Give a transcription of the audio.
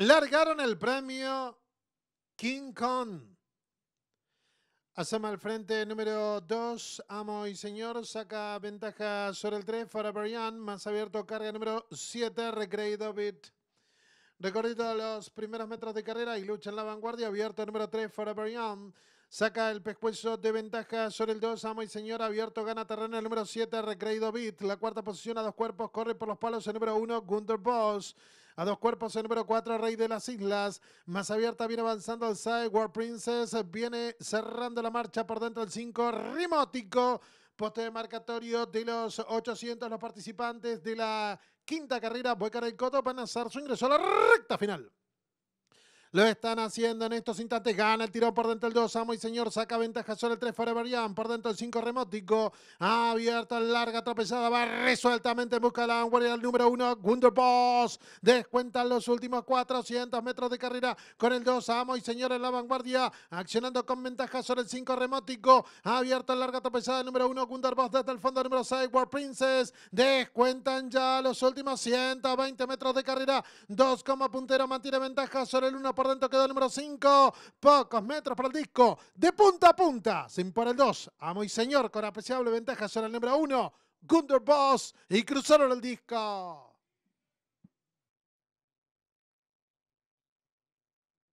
Largaron el premio King Kong. Asama al frente número 2, Amo y Señor, saca ventaja sobre el 3, Young. más abierto, carga número 7, Recreído Bit. Recorrido los primeros metros de carrera y lucha en la vanguardia, abierto número 3, Young. saca el pescuezo de ventaja sobre el 2, Amo y Señor, abierto, gana terreno el número 7, Recreido Bit. La cuarta posición a dos cuerpos, corre por los palos el número 1, Gunter Boss a dos cuerpos el número 4, Rey de las Islas. Más abierta viene avanzando al side. War Princess viene cerrando la marcha por dentro del 5, Rimótico. Poste de marcatorio de los 800, los participantes de la quinta carrera. Boycar el Coto van a su ingreso a la recta final. Lo están haciendo en estos instantes. Gana el tiro por dentro del 2. Amo y señor saca ventaja sobre el 3 Forever Young. Por dentro del 5 remótico. Abierta, larga, tropezada. Va resueltamente busca la vanguardia el número 1. Gunderboss. Descuentan los últimos 400 metros de carrera con el 2. Amo y señor en la vanguardia. Accionando con ventaja sobre el 5 remótico. Abierta, larga, tropezada el número 1. Gunderboss desde el fondo número 6. War Princess. Descuentan ya los últimos 120 metros de carrera. 2 como puntero mantiene ventaja sobre el 1 por dentro quedó el número 5. Pocos metros para el disco. De punta a punta. Sin por el 2. Amo y señor con apreciable ventaja sobre el número 1. Gunderboss Boss. Y cruzaron el disco.